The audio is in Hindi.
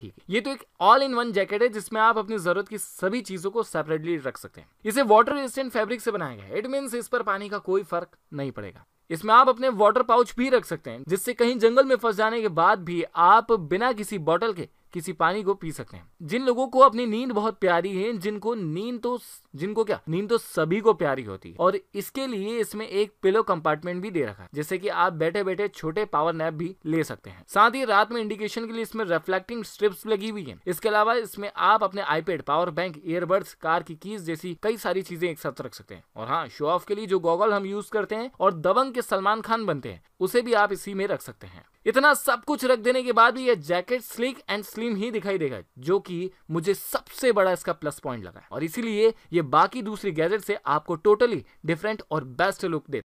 ठीक है ये तो एक ऑल इन वन जैकेट है जिसमें आप अपनी जरूरत की सभी चीजों को सेपरेटली रख सकते हैं इसे वाटर रेजिस्टेंट फैब्रिक से बनाया गया है इट मीन इस पर पानी का कोई फर्क नहीं पड़ेगा इसमें आप अपने वाटर पाउच भी रख सकते हैं जिससे कहीं जंगल में फंस जाने के बाद भी आप बिना किसी बॉटल के किसी पानी को पी सकते हैं जिन लोगों को अपनी नींद बहुत प्यारी है जिनको नींद तो जिनको क्या नींद तो सभी को प्यारी होती है और इसके लिए इसमें एक पिलो कंपार्टमेंट भी दे रखा है जैसे कि आप बैठे बैठे छोटे पावर नैप भी ले सकते हैं साथ ही रात में इंडिकेशन के लिए इसमें रिफ्लेक्टिंग स्ट्रिप्स लगी हुई है इसके अलावा इसमें आप अपने iPad power bank earbuds car की कीज जैसी कई सारी चीजें एक साथ रख सकते हैं और हाँ शो ऑफ के लिए जो गॉगल हम यूज करते हैं और दबंग के सलमान खान बनते हैं उसे भी आप इसी में रख सकते हैं इतना सब कुछ रख देने के बाद भी यह जैकेट स्लिक एंड मुस्लिम ही दिखाई देगा जो कि मुझे सबसे बड़ा इसका प्लस पॉइंट लगा और इसीलिए ये बाकी दूसरी गैजेट से आपको टोटली डिफरेंट और बेस्ट लुक दे